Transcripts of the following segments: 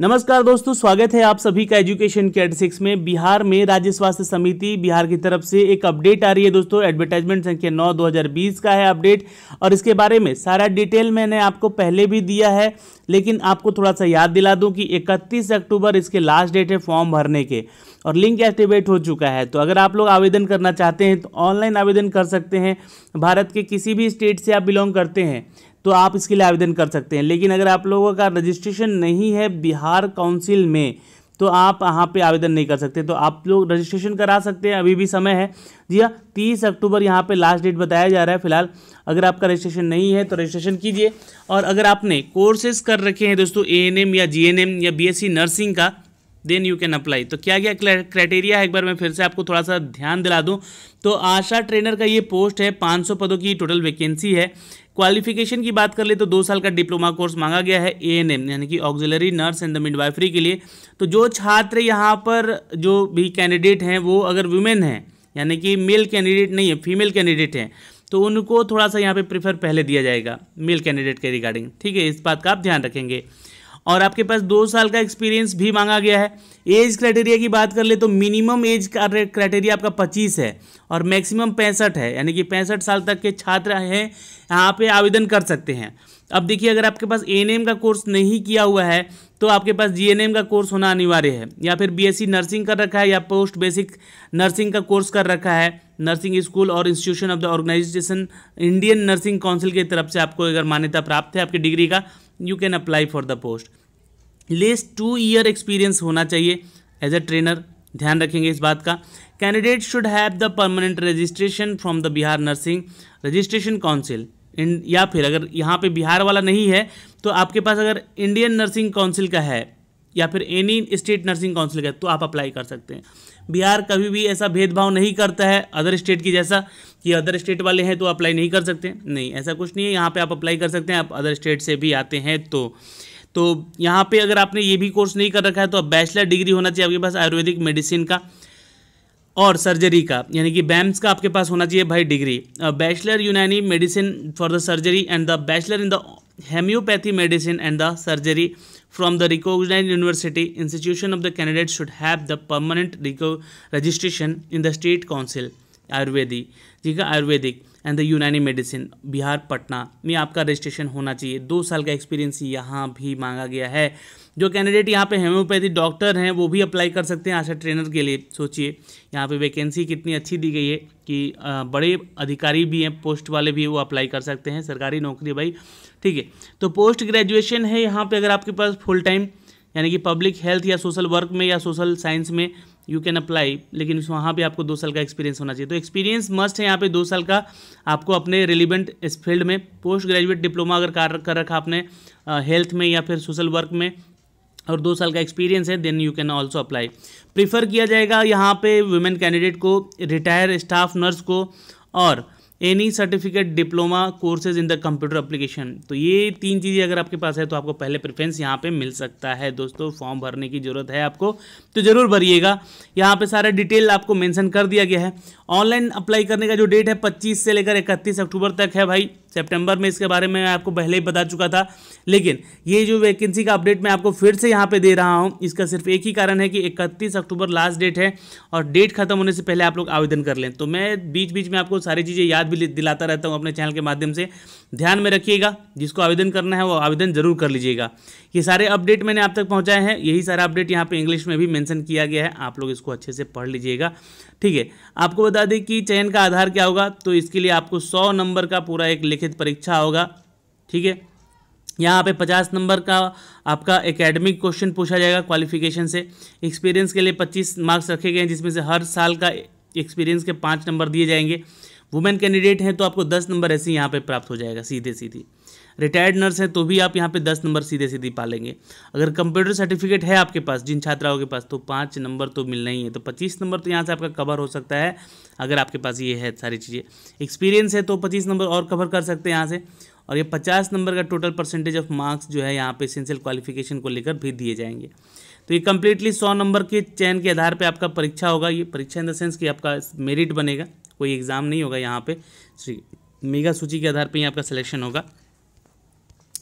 नमस्कार दोस्तों स्वागत है आप सभी का एजुकेशन कैट सिक्स में बिहार में राज्य स्वास्थ्य समिति बिहार की तरफ से एक अपडेट आ रही है दोस्तों एडवर्टाइजमेंट संख्या हज़ार 2020 का है अपडेट और इसके बारे में सारा डिटेल मैंने आपको पहले भी दिया है लेकिन आपको थोड़ा सा याद दिला दूं कि 31 अक्टूबर इसके लास्ट डेट है फॉर्म भरने के और लिंक एक्टिवेट हो चुका है तो अगर आप लोग आवेदन करना चाहते हैं तो ऑनलाइन आवेदन कर सकते हैं भारत के किसी भी स्टेट से आप बिलोंग करते हैं तो आप इसके लिए आवेदन कर सकते हैं लेकिन अगर आप लोगों का रजिस्ट्रेशन नहीं है बिहार काउंसिल में तो आप यहाँ पे आवेदन नहीं कर सकते तो आप लोग रजिस्ट्रेशन करा सकते हैं अभी भी समय है जी हाँ तीस अक्टूबर यहाँ पे लास्ट डेट बताया जा रहा है फिलहाल अगर आपका रजिस्ट्रेशन नहीं है तो रजिस्ट्रेशन कीजिए और अगर आपने कोर्सेज कर रखे हैं दोस्तों ए या जी या बी नर्सिंग का देन यू कैन अप्लाई तो क्या क्या क्राइटेरिया है एक बार मैं फिर से आपको थोड़ा सा ध्यान दिला दूं तो आशा ट्रेनर का ये पोस्ट है 500 पदों की टोटल वैकेंसी है क्वालिफिकेशन की बात कर ले तो दो साल का डिप्लोमा कोर्स मांगा गया है ए एन एम यानी कि auxiliary nurse and the midwifery के लिए तो जो छात्र यहाँ पर जो भी कैंडिडेट हैं वो अगर वुमेन हैं यानी कि मेल कैंडिडेट नहीं है फीमेल कैंडिडेट हैं तो उनको थोड़ा सा यहाँ पे प्रीफर पहले दिया जाएगा मेल कैंडिडेट के रिगार्डिंग ठीक है इस बात का आप ध्यान रखेंगे और आपके पास दो साल का एक्सपीरियंस भी मांगा गया है एज क्राइटेरिया की बात कर ले तो मिनिमम एज क्राइटेरिया आपका पच्चीस है और मैक्सिमम पैंसठ है यानी कि पैंसठ साल तक के छात्र हैं यहाँ पे आवेदन कर सकते हैं अब देखिए अगर आपके पास एन का कोर्स नहीं किया हुआ है तो आपके पास जी का कोर्स होना अनिवार्य है या फिर बी नर्सिंग कर रखा है या पोस्ट बेसिक नर्सिंग का कोर्स कर रखा है नर्सिंग स्कूल और institution of the organisation Indian nursing council की तरफ से आपको अगर मान्यता प्राप्त है आपकी डिग्री का you can apply for the post least two year experience होना चाहिए एज अ ट्रेनर ध्यान रखेंगे इस बात का candidate should have the permanent registration from the Bihar nursing registration council या फिर अगर यहाँ पे बिहार वाला नहीं है तो आपके पास अगर इंडियन नर्सिंग काउंसिल का है या फिर एनी स्टेट नर्सिंग काउंसिल का तो आप अप्लाई कर सकते हैं बिहार कभी भी ऐसा भेदभाव नहीं करता है अदर स्टेट की जैसा कि अदर स्टेट वाले हैं तो अप्लाई नहीं कर सकते नहीं ऐसा कुछ नहीं है यहाँ पे आप अप्लाई कर सकते हैं आप अदर स्टेट से भी आते हैं तो तो यहाँ पे अगर आपने ये भी कोर्स नहीं कर रखा है तो आप बैचलर डिग्री होना चाहिए आपके पास आयुर्वेदिक मेडिसिन का और सर्जरी का यानी कि बैम्स का आपके पास होना चाहिए भाई degree bachelor Unani medicine for the surgery and the bachelor in the homeopathy medicine and the surgery from the recognized university institution of the candidate should have the permanent registration in the state council Ayurvedic ठीक है Ayurvedic and the Unani medicine Bihar Patna में आपका registration होना चाहिए दो साल का experience यहाँ भी मांगा गया है जो कैंडिडेट यहाँ पे होम्योपैथी डॉक्टर हैं वो भी अप्लाई कर सकते हैं आशा ट्रेनर के लिए सोचिए यहाँ पे वैकेंसी कितनी अच्छी दी गई है कि बड़े अधिकारी भी हैं पोस्ट वाले भी वो अप्लाई कर सकते हैं सरकारी नौकरी भाई ठीक है तो पोस्ट ग्रेजुएशन है यहाँ पर अगर आपके पास फुल टाइम यानी कि पब्लिक हेल्थ या सोशल वर्क में या सोशल साइंस में यू कैन अप्लाई लेकिन वहाँ पर आपको दो साल का एक्सपीरियंस होना चाहिए तो एक्सपीरियंस मस्ट है यहाँ पे दो साल का आपको अपने रिलीवेंट इस फील्ड में पोस्ट ग्रेजुएट डिप्लोमा अगर कर रखा आपने हेल्थ में या फिर सोशल वर्क में और दो साल का एक्सपीरियंस है then you can also apply prefer किया जाएगा यहाँ पे वुमेन कैंडिडेट को रिटायर स्टाफ नर्स को और any certificate diploma courses in the computer application तो ये तीन चीज़ें अगर आपके पास है तो आपको पहले प्रेफरेंस यहाँ पे मिल सकता है दोस्तों फॉर्म भरने की ज़रूरत है आपको तो ज़रूर भरिएगा यहाँ पे सारा डिटेल आपको मेंशन कर दिया गया है ऑनलाइन अप्लाई करने का जो डेट है 25 से लेकर 31 अक्टूबर तक है भाई सेप्टेम्बर में इसके बारे में मैं आपको पहले ही बता चुका था लेकिन ये जो वैकेंसी का अपडेट मैं आपको फिर से यहाँ पे दे रहा हूँ इसका सिर्फ एक ही कारण है कि इकतीस अक्टूबर लास्ट डेट है और डेट खत्म होने से पहले आप लोग आवेदन कर लें तो मैं बीच बीच में आपको सारी चीज़ें याद भी दिलाता रहता हूँ अपने चैनल के माध्यम से ध्यान में रखिएगा जिसको आवेदन करना है वो आवेदन जरूर कर लीजिएगा ये सारे अपडेट मैंने आप तक पहुँचाए हैं यही सारा अपडेट यहाँ पर इंग्लिश में भी मैंशन किया गया है आप लोग इसको अच्छे से पढ़ लीजिएगा ठीक है आपको बता दें कि चयन का आधार क्या होगा तो इसके लिए आपको सौ नंबर का पूरा एक लिख लिखित परीक्षा होगा ठीक है यहाँ पे पचास नंबर का आपका एकेडमिक क्वेश्चन पूछा जाएगा क्वालिफिकेशन से एक्सपीरियंस के लिए पच्चीस मार्क्स रखे गए हैं जिसमें से हर साल का एक्सपीरियंस के पाँच नंबर दिए जाएंगे वुमेन कैंडिडेट हैं तो आपको दस नंबर ऐसे यहाँ पर प्राप्त हो जाएगा सीधे सीधे रिटायर्ड नर्स हैं तो भी आप यहाँ पे दस नंबर सीधे सीधे पालेंगे अगर कंप्यूटर सर्टिफिकेट है आपके पास जिन छात्राओं के पास तो पाँच नंबर तो मिलना ही है तो पच्चीस नंबर तो यहाँ से आपका कवर हो सकता है अगर आपके पास ये है सारी चीज़ें एक्सपीरियंस है तो पच्चीस नंबर और कवर कर सकते हैं यहाँ से और ये पचास नंबर का टोटल परसेंटेज ऑफ मार्क्स जो है यहाँ पे सेंसियल क्वालिफिकेशन को लेकर भी दिए जाएंगे तो ये कम्प्लीटली सौ नंबर के चयन के आधार पे आपका परीक्षा होगा ये परीक्षा इन द सेंस कि आपका मेरिट बनेगा कोई एग्ज़ाम नहीं होगा यहाँ पे मेगा सूची के आधार पे ही आपका सिलेक्शन होगा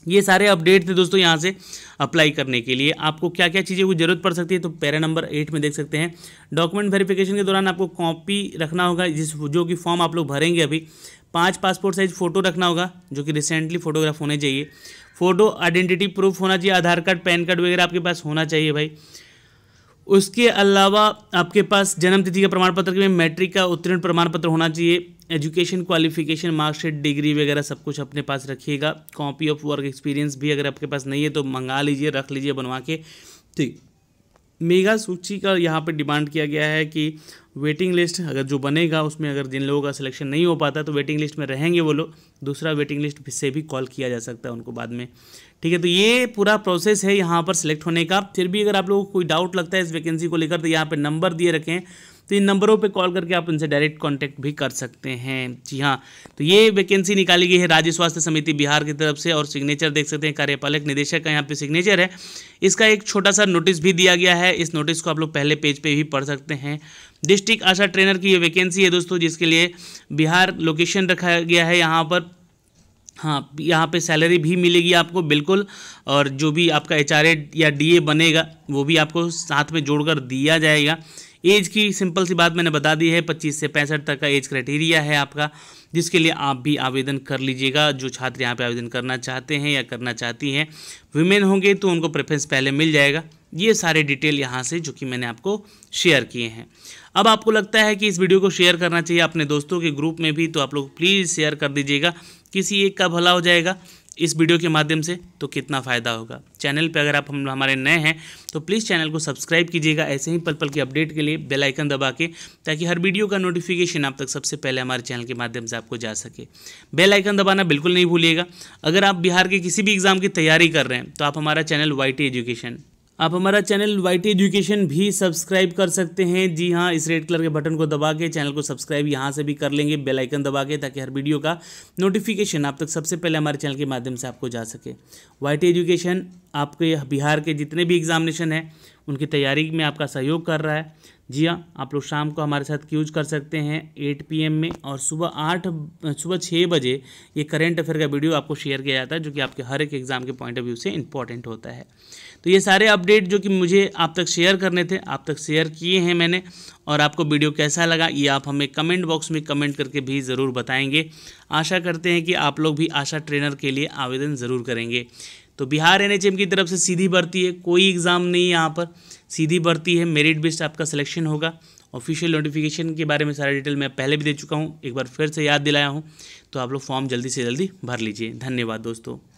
ये सारे अपडेट थे दोस्तों यहाँ से अप्लाई करने के लिए आपको क्या क्या चीज़ें कोई जरूरत पड़ सकती है तो पैरा नंबर एट में देख सकते हैं डॉक्यूमेंट वेरिफिकेशन के दौरान आपको कॉपी रखना होगा जिस जो कि फॉर्म आप लोग भरेंगे अभी पाँच पासपोर्ट साइज फ़ोटो रखना होगा जो कि रिसेंटली फोटोग्राफ होने चाहिए फ़ोटो आइडेंटिटी प्रूफ होना चाहिए आधार कार्ड पैन कार्ड वगैरह आपके पास होना चाहिए भाई उसके अलावा आपके पास जन्मतिथि का प्रमाण पत्र के मैट्रिक का उत्तीर्ण प्रमाण पत्र होना चाहिए एजुकेशन क्वालिफिकेशन मार्कशीट डिग्री वगैरह सब कुछ अपने पास रखिएगा कॉपी ऑफ वर्क एक्सपीरियंस भी अगर आपके पास नहीं है तो मंगा लीजिए रख लीजिए बनवा के ठीक तो मेगा सूची का यहाँ पर डिमांड किया गया है कि वेटिंग लिस्ट अगर जो बनेगा उसमें अगर जिन लोगों का सिलेक्शन नहीं हो पाता तो वेटिंग लिस्ट में रहेंगे वो लोग दूसरा वेटिंग लिस्ट से भी कॉल किया जा सकता है उनको बाद में ठीक है तो ये पूरा प्रोसेस है यहाँ पर सिलेक्ट होने का फिर भी अगर आप लोगों को कोई डाउट लगता है इस वैकेंसी को लेकर तो यहाँ पर नंबर दिए रखें तो इन नंबरों पे कॉल करके आप उनसे डायरेक्ट कांटेक्ट भी कर सकते हैं जी हाँ तो ये वैकेंसी निकाली गई है राज्य स्वास्थ्य समिति बिहार की तरफ से और सिग्नेचर देख सकते हैं कार्यपालक निदेशक का यहाँ पे सिग्नेचर है इसका एक छोटा सा नोटिस भी दिया गया है इस नोटिस को आप लोग पहले पेज पे भी पढ़ सकते हैं डिस्ट्रिक्ट आशा ट्रेनर की ये वैकेंसी है दोस्तों जिसके लिए बिहार लोकेशन रखा गया है यहाँ पर हाँ यहाँ पे सैलरी भी मिलेगी आपको बिल्कुल और जो भी आपका एच या डी बनेगा वो भी आपको साथ में जोड़कर दिया जाएगा एज की सिंपल सी बात मैंने बता दी है पच्चीस से पैंसठ तक का एज क्राइटेरिया है आपका जिसके लिए आप भी आवेदन कर लीजिएगा जो छात्र यहाँ पे आवेदन करना चाहते हैं या करना चाहती हैं वीमेन होंगे तो उनको प्रेफरेंस पहले मिल जाएगा ये सारे डिटेल यहाँ से जो कि मैंने आपको शेयर किए हैं अब आपको लगता है कि इस वीडियो को शेयर करना चाहिए अपने दोस्तों के ग्रुप में भी तो आप लोग प्लीज़ शेयर कर दीजिएगा किसी एक का भला हो जाएगा इस वीडियो के माध्यम से तो कितना फ़ायदा होगा चैनल पे अगर आप हम हमारे नए हैं तो प्लीज़ चैनल को सब्सक्राइब कीजिएगा ऐसे ही पल पल के अपडेट के लिए बेल आइकन दबा के ताकि हर वीडियो का नोटिफिकेशन आप तक सबसे पहले हमारे चैनल के माध्यम से आपको जा सके बेल आइकन दबाना बिल्कुल नहीं भूलिएगा अगर आप बिहार के किसी भी एग्ज़ाम की तैयारी कर रहे हैं तो आप हमारा चैनल वाई एजुकेशन आप हमारा चैनल वाई टी एजुकेशन भी सब्सक्राइब कर सकते हैं जी हाँ इस रेड कलर के बटन को दबा के चैनल को सब्सक्राइब यहाँ से भी कर लेंगे बेल आइकन दबा के ताकि हर वीडियो का नोटिफिकेशन आप तक सबसे पहले हमारे चैनल के माध्यम से आपको जा सके वाई टी एजुकेशन आपके बिहार के जितने भी एग्जामिनेशन हैं उनकी तैयारी में आपका सहयोग कर रहा है जी हाँ आप लोग शाम को हमारे साथ क्यूज कर सकते हैं एट पी में और सुबह आठ सुबह छः बजे ये करेंट अफेयर का वीडियो आपको शेयर किया जाता है जो कि आपके हर एक एग्ज़ाम के पॉइंट ऑफ व्यू से इंपॉर्टेंट होता है तो ये सारे अपडेट जो कि मुझे आप तक शेयर करने थे आप तक शेयर किए हैं मैंने और आपको वीडियो कैसा लगा ये आप हमें कमेंट बॉक्स में कमेंट करके भी ज़रूर बताएंगे आशा करते हैं कि आप लोग भी आशा ट्रेनर के लिए आवेदन ज़रूर करेंगे तो बिहार एन की तरफ से सीधी भर्ती है कोई एग्ज़ाम नहीं यहाँ पर सीधी भर्ती है मेरिट बेस्ड आपका सिलेक्शन होगा ऑफिशियल नोटिफिकेशन के बारे में सारा डिटेल मैं पहले भी दे चुका हूँ एक बार फिर से याद दिलाया हूँ तो आप लोग फॉर्म जल्दी से जल्दी भर लीजिए धन्यवाद दोस्तों